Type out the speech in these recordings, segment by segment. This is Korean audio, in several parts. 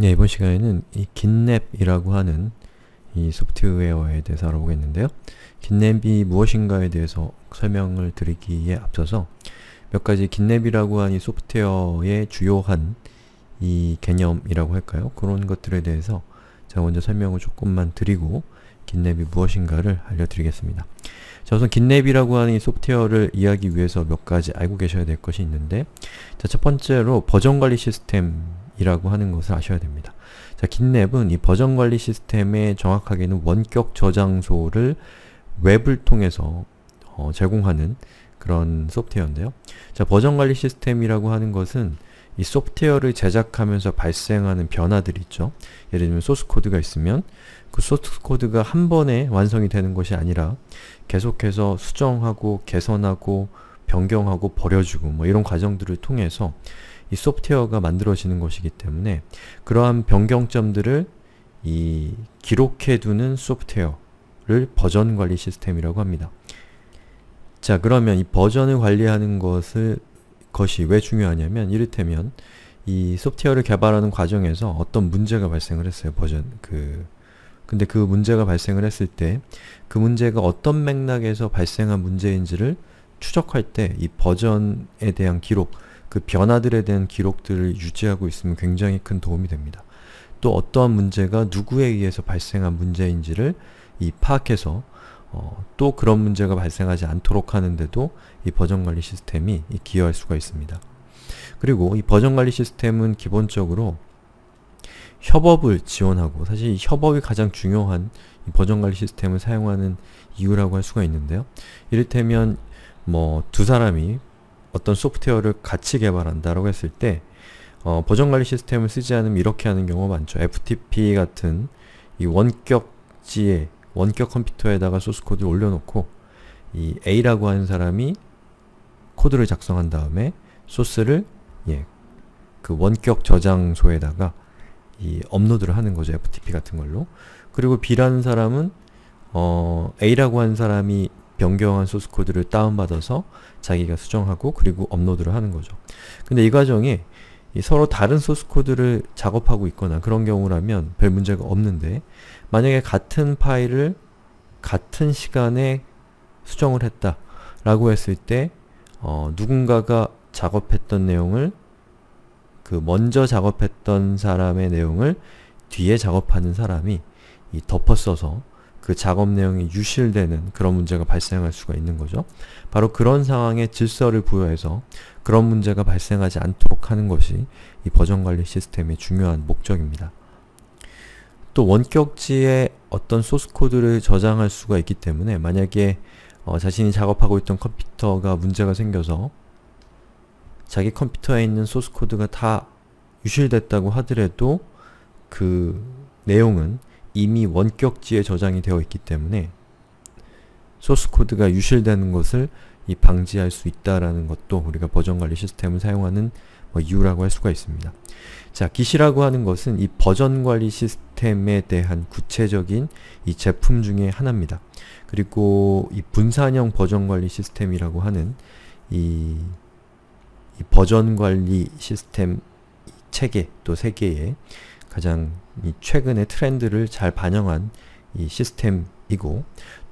네, 이번 시간에는 이 긴랩이라고 하는 이 소프트웨어에 대해서 알아보겠는데요. 긴랩이 무엇인가에 대해서 설명을 드리기에 앞서서 몇 가지 긴랩이라고 한이 소프트웨어의 주요한 이 개념이라고 할까요? 그런 것들에 대해서 제가 먼저 설명을 조금만 드리고 긴랩이 무엇인가를 알려드리겠습니다. 자, 우선 긴랩이라고 하는 이 소프트웨어를 이해하기 위해서 몇 가지 알고 계셔야 될 것이 있는데 자, 첫 번째로 버전 관리 시스템 이라고 하는 것을 아셔야 됩니다. 자, 긴랩은 이 버전 관리 시스템의 정확하게는 원격 저장소를 웹을 통해서 어, 제공하는 그런 소프트웨어인데요. 자, 버전 관리 시스템이라고 하는 것은 이 소프트웨어를 제작하면서 발생하는 변화들이 있죠. 예를 들면 소스 코드가 있으면 그 소스 코드가 한 번에 완성이 되는 것이 아니라 계속해서 수정하고 개선하고 변경하고 버려주고 뭐 이런 과정들을 통해서 이 소프트웨어가 만들어지는 것이기 때문에 그러한 변경점들을 이 기록해두는 소프트웨어를 버전 관리 시스템이라고 합니다. 자 그러면 이 버전을 관리하는 것을 것이 왜 중요하냐면 이를테면 이 소프트웨어를 개발하는 과정에서 어떤 문제가 발생을 했어요 버전 그 근데 그 문제가 발생을 했을 때 그 문제가 어떤 맥락에서 발생한 문제인지를 추적할 때 이 버전에 대한 기록 그 변화들에 대한 기록들을 유지하고 있으면 굉장히 큰 도움이 됩니다. 또 어떠한 문제가 누구에 의해서 발생한 문제인지를 이 파악해서 어, 또 그런 문제가 발생하지 않도록 하는데도 이 버전관리 시스템이 기여할 수가 있습니다. 그리고 이 버전관리 시스템은 기본적으로 협업을 지원하고 사실 협업이 가장 중요한 버전관리 시스템을 사용하는 이유라고 할 수가 있는데요. 이를테면 뭐 두 사람이 어떤 소프트웨어를 같이 개발한다라고 했을 때 어, 버전 관리 시스템을 쓰지 않으면 이렇게 하는 경우가 많죠. FTP 같은 이 원격지에 원격 컴퓨터에다가 소스 코드를 올려놓고 이 A라고 하는 사람이 코드를 작성한 다음에 소스를 예, 그 원격 저장소에다가 이 업로드를 하는 거죠. FTP 같은 걸로. 그리고 B라는 사람은 어, A라고 하는 사람이 변경한 소스 코드를 다운받아서 자기가 수정하고 그리고 업로드를 하는 거죠. 근데 이 과정에 서로 다른 소스 코드를 작업하고 있거나 그런 경우라면 별 문제가 없는데 만약에 같은 파일을 같은 시간에 수정을 했다 라고 했을 때 어, 누군가가 작업했던 내용을 그 먼저 작업했던 사람의 내용을 뒤에 작업하는 사람이 덮어써서 그 작업 내용이 유실되는 그런 문제가 발생할 수가 있는 거죠. 바로 그런 상황에 질서를 부여해서 그런 문제가 발생하지 않도록 하는 것이 이 버전 관리 시스템의 중요한 목적입니다. 또 원격지에 어떤 소스 코드를 저장할 수가 있기 때문에 만약에 어, 자신이 작업하고 있던 컴퓨터가 문제가 생겨서 자기 컴퓨터에 있는 소스 코드가 다 유실됐다고 하더라도 그 내용은 이미 원격지에 저장이 되어 있기 때문에 소스코드가 유실되는 것을 이 방지할 수 있다라는 것도 우리가 버전관리 시스템을 사용하는 뭐 이유라고 할 수가 있습니다. 자, 기시라고 하는 것은 이 버전관리 시스템에 대한 구체적인 이 제품 중의 하나입니다. 그리고 이 분산형 버전관리 시스템이라고 하는 이, 이 버전관리 시스템 체계 또 세계에 가장 최근의 트렌드를 잘 반영한 이 시스템이고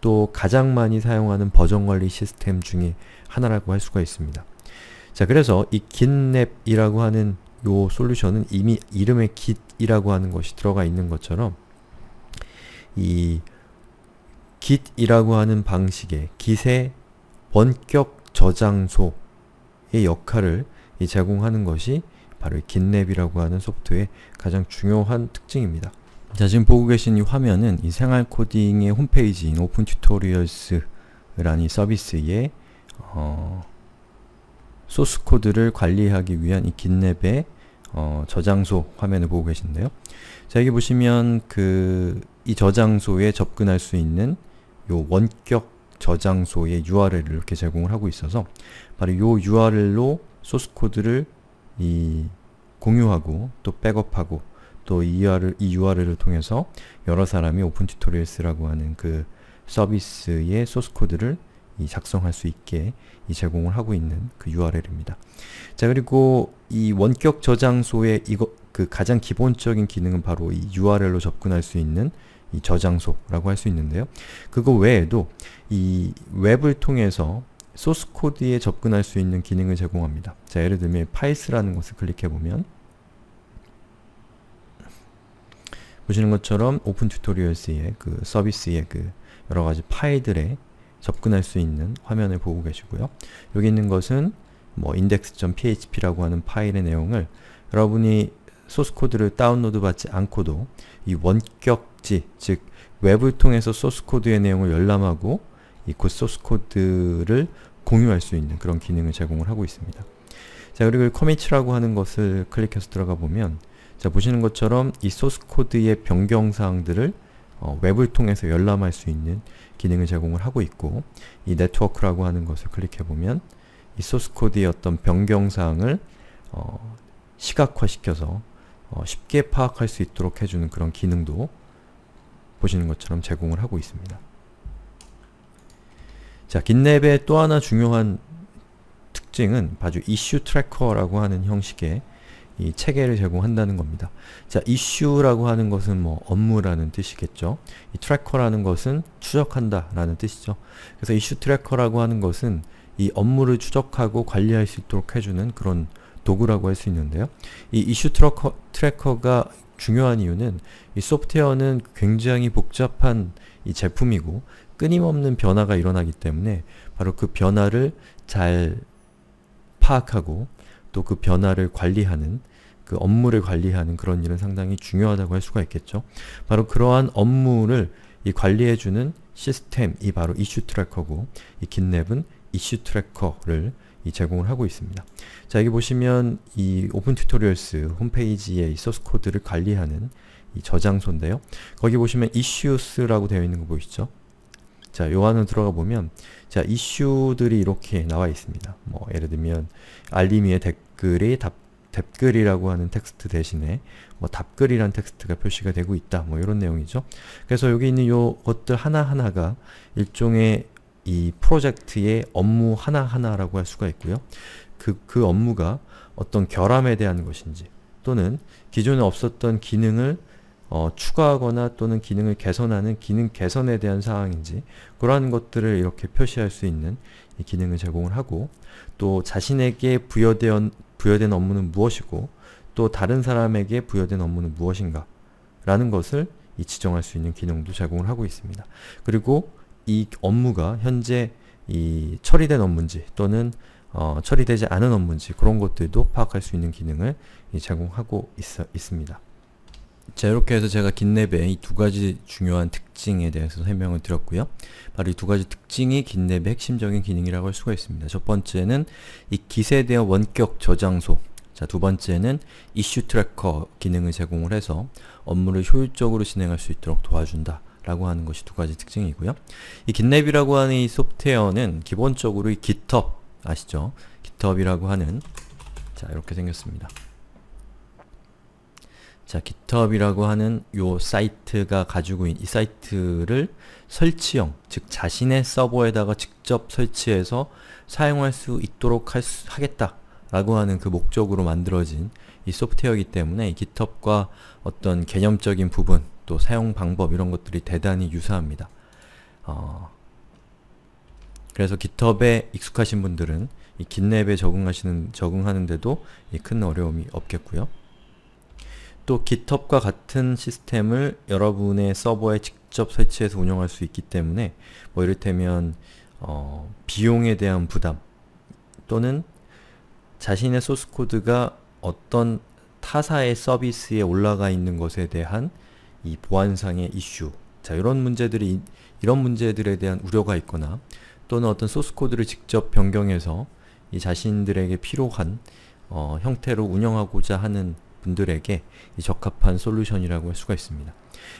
또 가장 많이 사용하는 버전 관리 시스템 중에 하나라고 할 수가 있습니다. 자 그래서 이 긴랩이라고 하는 요 솔루션은 이미 이름에 git이라고 하는 것이 들어가 있는 것처럼 이 git이라고 하는 방식의 git의 원격 저장소의 역할을 제공하는 것이 바로 긴랩이라고 하는 소프트의 가장 중요한 특징입니다. 자 지금 보고 계신 이 화면은 이 생활 코딩의 홈페이지인 오픈 튜토리얼스라는 서비스의 어, 소스 코드를 관리하기 위한 이 긴랩의 어, 저장소 화면을 보고 계신데요. 자 여기 보시면 그 이 저장소에 접근할 수 있는 요 원격 저장소의 URL을 이렇게 제공을 하고 있어서 바로 요 URL로 소스 코드를 이 공유하고 또 백업하고 또 이 URL, 이 URL을 통해서 여러 사람이 오픈 튜토리얼스라고 하는 그 서비스의 소스 코드를 작성할 수 있게 제공을 하고 있는 그 URL입니다. 자 그리고 이 원격 저장소의 이거 그 가장 기본적인 기능은 바로 이 URL로 접근할 수 있는 이 저장소라고 할 수 있는데요. 그거 외에도 이 웹을 통해서 소스 코드에 접근할 수 있는 기능을 제공합니다. 자, 예를 들면 파이스라는 것을 클릭해 보면 보시는 것처럼 오픈 튜토리얼스의 그 서비스의 그 여러 가지 파일들에 접근할 수 있는 화면을 보고 계시고요. 여기 있는 것은 뭐 index.php라고 하는 파일의 내용을 여러분이 소스 코드를 다운로드 받지 않고도 이 원격지, 즉 웹을 통해서 소스 코드의 내용을 열람하고 이코 소스 코드를 공유할 수 있는 그런 기능을 제공을 하고 있습니다. 자 그리고 커밋이라고 하는 것을 클릭해서 들어가 보면 자 보시는 것처럼 이 소스 코드의 변경 사항들을 어, 웹을 통해서 열람할 수 있는 기능을 제공을 하고 있고 이 네트워크라고 하는 것을 클릭해보면 이 소스코드의 어떤 변경사항을 어, 시각화시켜서 어, 쉽게 파악할 수 있도록 해주는 그런 기능도 보시는 것처럼 제공을 하고 있습니다. 자, 긴랩의 또 하나 중요한 특징은 아주 이슈 트래커라고 하는 형식의 이 체계를 제공한다는 겁니다. 자, 이슈라고 하는 것은 뭐 업무라는 뜻이겠죠. 이 트래커라는 것은 추적한다 라는 뜻이죠. 그래서 이슈 트래커라고 하는 것은 이 업무를 추적하고 관리할 수 있도록 해주는 그런 도구라고 할 수 있는데요. 이 이슈 트래커, 트래커가 중요한 이유는 이 소프트웨어는 굉장히 복잡한 이 제품이고 끊임없는 변화가 일어나기 때문에 바로 그 변화를 잘 파악하고 또 그 변화를 관리하는 그 업무를 관리하는 그런 일은 상당히 중요하다고 할 수가 있겠죠. 바로 그러한 업무를 이 관리해주는 시스템이 바로 이슈 트래커고 이 긴랩은 이슈 트래커를 이 제공을 하고 있습니다. 자 여기 보시면 이 오픈 튜토리얼스 홈페이지의 에 소스 코드를 관리하는 이 저장소인데요. 거기 보시면 issues라고 되어 있는 거 보이시죠? 자, 요 안으로 들어가 보면 자, 이슈들이 이렇게 나와 있습니다. 뭐 예를 들면 알림 위에 댓글이 답 답글이라고 하는 텍스트 대신에 뭐 답글이란 텍스트가 표시가 되고 있다. 뭐 이런 내용이죠. 그래서 여기 있는 요 것들 하나하나가 일종의 이 프로젝트의 업무 하나하나라고 할 수가 있고요. 그, 그 업무가 어떤 결함에 대한 것인지 또는 기존에 없었던 기능을 어, 추가하거나 또는 기능을 개선하는 기능 개선에 대한 사항인지 그러한 것들을 이렇게 표시할 수 있는 기능을 제공을 하고 또 자신에게 부여된, 부여된 업무는 무엇이고 또 다른 사람에게 부여된 업무는 무엇인가 라는 것을 이 지정할 수 있는 기능도 제공을 하고 있습니다. 그리고 이 업무가 현재 이 처리된 업무인지 또는 어, 처리되지 않은 업무인지 그런 것들도 파악할 수 있는 기능을 제공하고 있어, 있습니다. 자 이렇게 해서 제가 긴랩의 이 두 가지 중요한 특징에 대해서 설명을 드렸고요. 바로 이 두 가지 특징이 긴랩의 핵심적인 기능이라고 할 수가 있습니다. 첫 번째는 이 기세에 대한 원격 저장소 자, 두 번째는 이슈 트래커 기능을 제공을 해서 업무를 효율적으로 진행할 수 있도록 도와준다. 라고 하는 것이 두 가지 특징이고요. 이 긴랩이라고 하는 이 소프트웨어는 기본적으로 이 GitHub 아시죠? GitHub이라고 하는 자, 이렇게 생겼습니다. 자, GitHub이라고 하는 요 사이트가 가지고 있는 이 사이트를 설치형, 즉 자신의 서버에다가 직접 설치해서 사용할 수 있도록 수, 하겠다라고 하는 그 목적으로 만들어진 이 소프트웨어이기 때문에 이 GitHub과 어떤 개념적인 부분, 또 사용 방법 이런 것들이 대단히 유사합니다. 어, 그래서 GitHub에 익숙하신 분들은 이 g i t 에 적응하시는, 적응하는데도 큰 어려움이 없겠고요. 또 GitHub과 같은 시스템을 여러분의 서버에 직접 설치해서 운영할 수 있기 때문에 뭐 이를테면 어, 비용에 대한 부담 또는 자신의 소스 코드가 어떤 타사의 서비스에 올라가 있는 것에 대한 이 보안상의 이슈 자 이런 문제들이 이런 문제들에 대한 우려가 있거나 또는 어떤 소스 코드를 직접 변경해서 이 자신들에게 필요한 어, 형태로 운영하고자 하는 분들에게 적합한 솔루션이라고 할 수가 있습니다.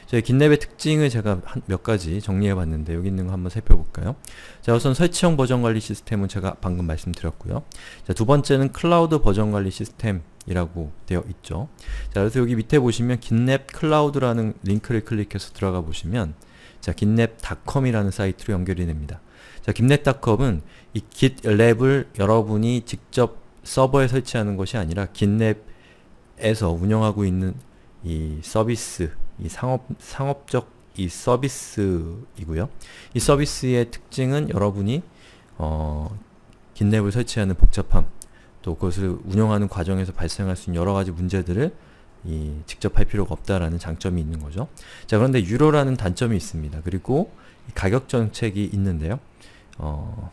저희 긴랩의 특징을 제가 몇 가지 정리해봤는데 여기 있는 거 한번 살펴볼까요? 자 우선 설치형 버전 관리 시스템은 제가 방금 말씀드렸고요. 자두 번째는 클라우드 버전 관리 시스템 이라고 되어 있죠. 자 그래서 여기 밑에 보시면 긴랩 클라우드라는 링크를 클릭해서 들어가 보시면 자 긴랩닷컴이라는 사이트로 연결이 됩니다. 자 긴랩닷컴은 이 g i 을 여러분이 직접 서버에 설치하는 것이 아니라 긴랩 에서 운영하고 있는 이 서비스, 이 상업, 상업적 이 서비스이고요. 이 서비스의 특징은 여러분이 어, 긴랩을 설치하는 복잡함, 또 그것을 운영하는 과정에서 발생할 수 있는 여러 가지 문제들을 이, 직접 할 필요가 없다라는 장점이 있는 거죠. 자, 그런데 유로라는 단점이 있습니다. 그리고 가격 정책이 있는데요. 어,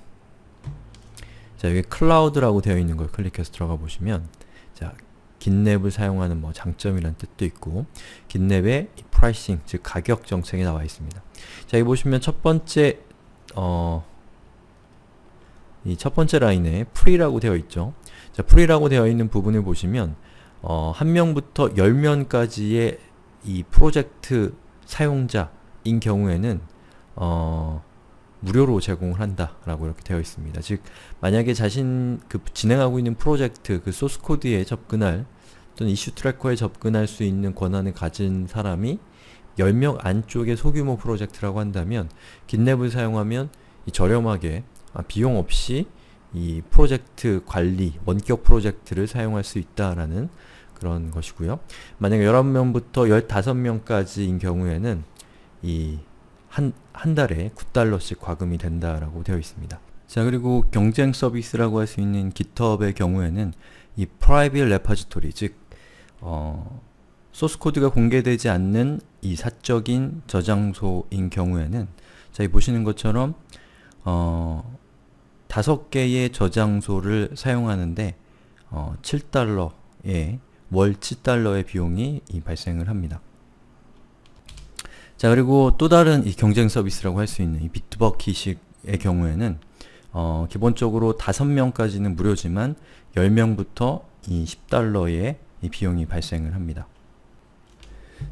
자, 여기 클라우드라고 되어 있는 걸 클릭해서 들어가 보시면 자, 긴랩을 사용하는 뭐 장점이라는 뜻도 있고 긴랩의 프라이싱, 즉 가격 정책이 나와 있습니다. 자, 여기 보시면 첫 번째 어, 이 첫 번째 라인에 프리라고 되어 있죠. 자, 프리라고 되어 있는 부분을 보시면 어, 한 명부터 1명까지의이 프로젝트 사용자인 경우에는 어, 무료로 제공을 한다라고 이렇게 되어 있습니다. 즉 만약에 자신 그 진행하고 있는 프로젝트 그 소스 코드에 접근할 또는 이슈 트래커에 접근할 수 있는 권한을 가진 사람이 10명 안쪽의 소규모 프로젝트라고 한다면 긴랩을 사용하면 저렴하게 아, 비용 없이 이 프로젝트 관리, 원격 프로젝트를 사용할 수 있다라는 그런 것이고요. 만약에 11명부터 15명까지인 경우에는 이 한, 한 달에 9달러씩 과금이 된다라고 되어 있습니다. 자, 그리고 경쟁 서비스라고 할 수 있는 GitHub의 경우에는 이 private repository, 즉, 어, 소스 코드가 공개되지 않는 이 사적인 저장소인 경우에는 자, 이 보시는 것처럼 어, 다섯 개의 저장소를 사용하는데 어, 7달러의 월 7달러의 비용이 발생을 합니다. 자 그리고 또 다른 이 경쟁 서비스라고 할 수 있는 이 비트버킷의 경우에는 어, 기본적으로 5명까지는 무료지만 10명부터 이 10달러의 이 비용이 발생을 합니다.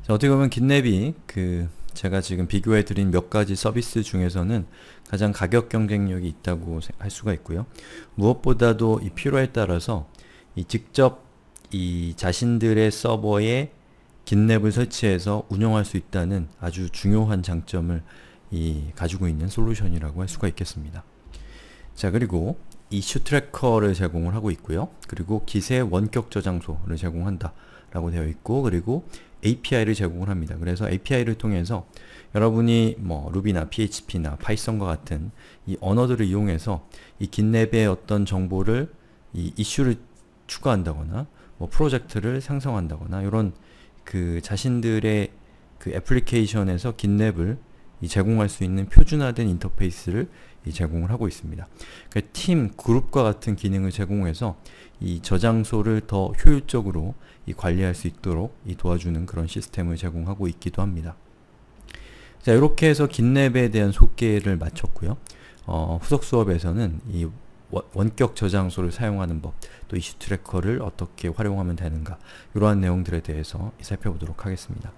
자, 어떻게 보면 긴내비그 제가 지금 비교해드린 몇 가지 서비스 중에서는 가장 가격 경쟁력이 있다고 할 수가 있고요. 무엇보다도 이 필요에 따라서 이 직접 이 자신들의 서버에 긴랩을 설치해서 운영할 수 있다는 아주 중요한 장점을 이 가지고 있는 솔루션이라고 할 수가 있겠습니다. 자 그리고 이슈 트래커를 제공을 하고 있고요. 그리고 기세 원격 저장소를 제공한다 라고 되어 있고 그리고 API를 제공을 합니다. 그래서 API를 통해서 여러분이 뭐 루비나 PHP나 파이썬과 같은 이 언어들을 이용해서 이 긴랩의 어떤 정보를 이 이슈를 추가한다거나 뭐 프로젝트를 생성한다거나 이런 그 자신들의 그 애플리케이션에서 긴랩을 제공할 수 있는 표준화된 인터페이스를 제공을 하고 있습니다. 그 팀, 그룹과 같은 기능을 제공해서 이 저장소를 더 효율적으로 관리할 수 있도록 도와주는 그런 시스템을 제공하고 있기도 합니다. 자, 이렇게 해서 긴랩에 대한 소개를 마쳤고요. 어, 후속 수업에서는 이 원격 저장소를 사용하는 법, 또 이슈 트래커를 어떻게 활용하면 되는가 이러한 내용들에 대해서 살펴보도록 하겠습니다.